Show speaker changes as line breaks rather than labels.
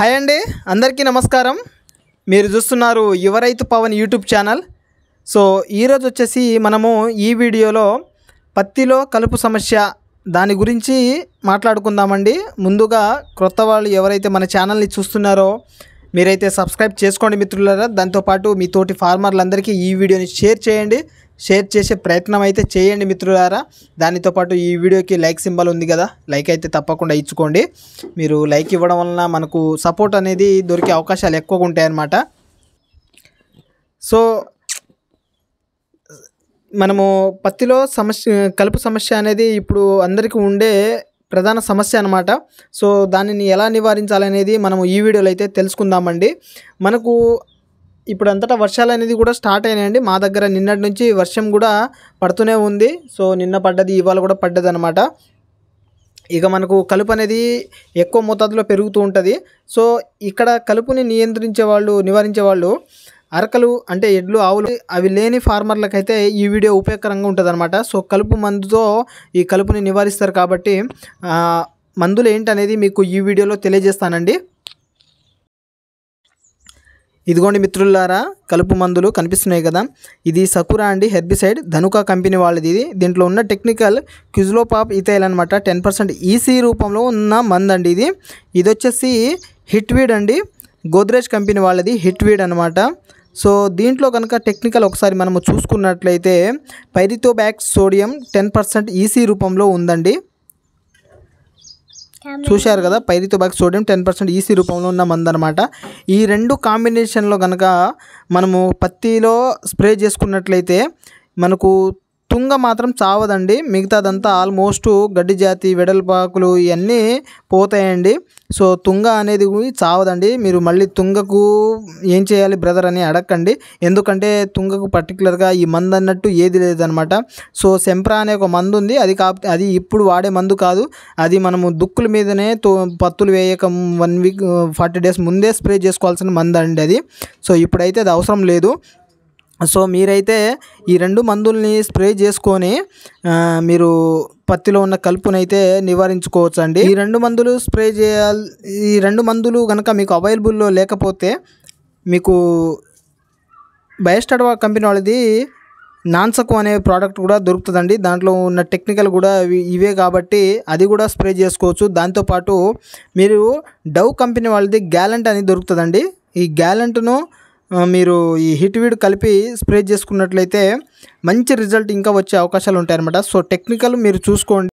hi అండి అందరికీ నమస్కారం మీరు చూస్తున్నారు యువరైతు పవన్ యూట్యూబ్ ఛానల్ సో ఈరోజు వచ్చేసి మనము ఈ వీడియోలో పత్తిలో కలుపు సమస్య దాని గురించి మాట్లాడుకుందామండి ముందుగా క్రొత్త వాళ్ళు ఎవరైతే మన ఛానల్ని చూస్తున్నారో మీరైతే సబ్స్క్రైబ్ చేసుకోండి మిత్రులారా దాంతోపాటు మీ తోటి ఫార్మర్లందరికీ ఈ వీడియోని షేర్ చేయండి షేర్ చేసే ప్రయత్నం అయితే చేయండి మిత్రులారా దానితో పాటు ఈ వీడియోకి లైక్ సింబల్ ఉంది కదా లైక్ అయితే తప్పకుండా ఇచ్చుకోండి మీరు లైక్ ఇవ్వడం వలన మనకు సపోర్ట్ అనేది దొరికే అవకాశాలు ఎక్కువగా ఉంటాయన్నమాట సో మనము పత్తిలో సమస్య కలుపు సమస్య అనేది ఇప్పుడు అందరికీ ఉండే ప్రధాన సమస్య అనమాట సో దానిని ఎలా నివారించాలనేది మనం ఈ వీడియోలో అయితే తెలుసుకుందామండి మనకు ఇప్పుడు అంతటా వర్షాలు అనేది కూడా స్టార్ట్ అయినాయండి మా దగ్గర నిన్నటి నుంచి వర్షం కూడా పడుతూనే ఉంది సో నిన్న పడ్డది ఇవాళ కూడా పడ్డది అనమాట ఇక మనకు కలుపు అనేది ఎక్కువ మోతాదులో పెరుగుతూ ఉంటుంది సో ఇక్కడ కలుపుని నియంత్రించే వాళ్ళు నివారించే వాళ్ళు అరకలు అంటే ఎడ్లు ఆవులు అవి లేని ఫార్మర్లకైతే ఈ వీడియో ఉపయోగకరంగా ఉంటుందన్నమాట సో కలుపు మందుతో ఈ కలుపుని నివారిస్తారు కాబట్టి మందులు ఏంటనేది మీకు ఈ వీడియోలో తెలియజేస్తానండి ఇదిగోండి మిత్రులారా కలుపు మందులు కనిపిస్తున్నాయి కదా ఇది సకురా అండి హెర్బిసైడ్ ధనుక కంపెనీ వాళ్ళది ఇది దీంట్లో ఉన్న టెక్నికల్ క్యూజ్లోపాప్ ఇథైల్ అనమాట టెన్ పర్సెంట్ ఈసీ రూపంలో ఉన్న మందు అండి ఇది ఇది వచ్చేసి హిట్వీడ్ అండి గోద్రేజ్ కంపెనీ వాళ్ళది హిట్వీడ్ అనమాట సో దీంట్లో కనుక టెక్నికల్ ఒకసారి మనము చూసుకున్నట్లయితే పైరితో pyrithiobac sodium ten percent EC రూపంలో ఉందండి చూశారు కదా pyrithiobac sodium ten percent EC రూపంలో ఉన్న అనమాట ఈ రెండు కాంబినేషన్లో కనుక మనము పత్తిలో స్ప్రే చేసుకున్నట్లయితే మనకు తుంగ మాత్రం చావదండి మిగతాదంతా ఆల్మోస్ట్ గడ్డి జాతి వెడల్పాకులు ఇవన్నీ పోతాయండి సో తుంగ అనేది చావదండి మీరు మళ్ళీ తుంగకు ఏం చేయాలి బ్రదర్ అని అడగండి ఎందుకంటే తుంగకు పర్టికులర్గా ఈ మందు అన్నట్టు ఏది లేదనమాట సో సెంప్రా అనే ఒక మందు ఉంది అది కా అది ఇప్పుడు వాడే మందు కాదు అది మనము దుక్కుల మీదనే తో పత్తులు వేయక వన్ వీక్ ఫార్టీ డేస్ ముందే స్ప్రే చేసుకోవాల్సిన మందు అండి అది సో ఇప్పుడైతే అది అవసరం లేదు సో మీరైతే ఈ రెండు మందుల్ని స్ప్రే చేసుకొని మీరు పత్తిలో ఉన్న కలుపునైతే నివారించుకోవచ్చు అండి ఈ రెండు మందులు స్ప్రే చేయాలి ఈ రెండు మందులు కనుక మీకు అవైలబుల్లో లేకపోతే మీకు బయోస్టాడ్ కంపెనీ వాళ్ళది నాన్సకు అనే ప్రోడక్ట్ కూడా దొరుకుతుందండి దాంట్లో ఉన్న టెక్నికల్ కూడా ఇవే కాబట్టి అది కూడా స్ప్రే చేసుకోవచ్చు దాంతోపాటు మీరు డవ్ కంపెనీ వాళ్ళది గ్యాలెంట్ అని దొరుకుతుందండి ఈ గ్యాలెంట్ను మీరు ఈ వీడ్ కలిపి స్ప్రే చేసుకున్నట్లయితే మంచి రిజల్ట్ ఇంకా వచ్చే అవకాశాలు ఉంటాయన్నమాట సో టెక్నికల్ మీరు చూసుకోండి